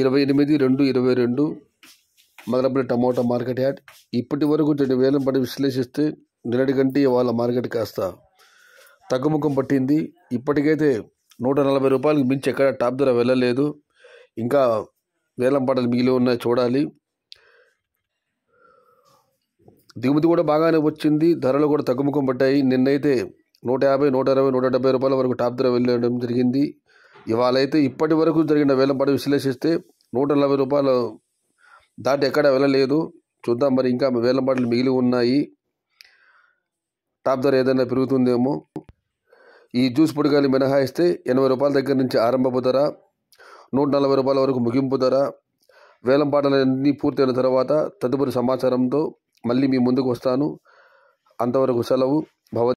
ఇరవై ఎనిమిది రెండు ఇరవై రెండు మొదలపల్లి టమోటా మార్కెట్ యార్డ్ ఇప్పటి వరకు రెండు వేలం పడి విశ్లేషిస్తే నిన్నటి కంటే ఇవాళ మార్కెట్ కాస్త తగ్గుముఖం పట్టింది ఇప్పటికైతే నూట నలభై రూపాయలకు మించి ఎక్కడ టాప్ ధర వెళ్ళలేదు ఇంకా వేలం పడలు మిగిలి ఉన్నాయి చూడాలి దిగుమతి కూడా బాగానే వచ్చింది ధరలు కూడా తగ్గుముఖం పట్టాయి నిన్నైతే నూట యాభై నూట అరవై నూట డెబ్బై రూపాయల వరకు టాప్ ధర వెళ్ళడం జరిగింది ఇవాళైతే ఇప్పటి వరకు జరిగిన వేలంపాటు విశ్లేషిస్తే నూట నలభై రూపాయలు దాటి ఎక్కడ వెళ్ళలేదు చూద్దాం మరి ఇంకా వేలంపాటలు మిగిలి ఉన్నాయి టాప్ ధర ఏదైనా పెరుగుతుందేమో ఈ జ్యూస్ పొడిగాలి మినహాయిస్తే ఎనభై రూపాయల దగ్గర నుంచి ఆరంభపు ధర నూట నలభై రూపాయల వరకు ముగింపు ధర వేలంపాటలన్నీ పూర్తయిన తర్వాత తదుపరి సమాచారంతో మళ్ళీ మీ ముందుకు వస్తాను అంతవరకు సెలవు భవ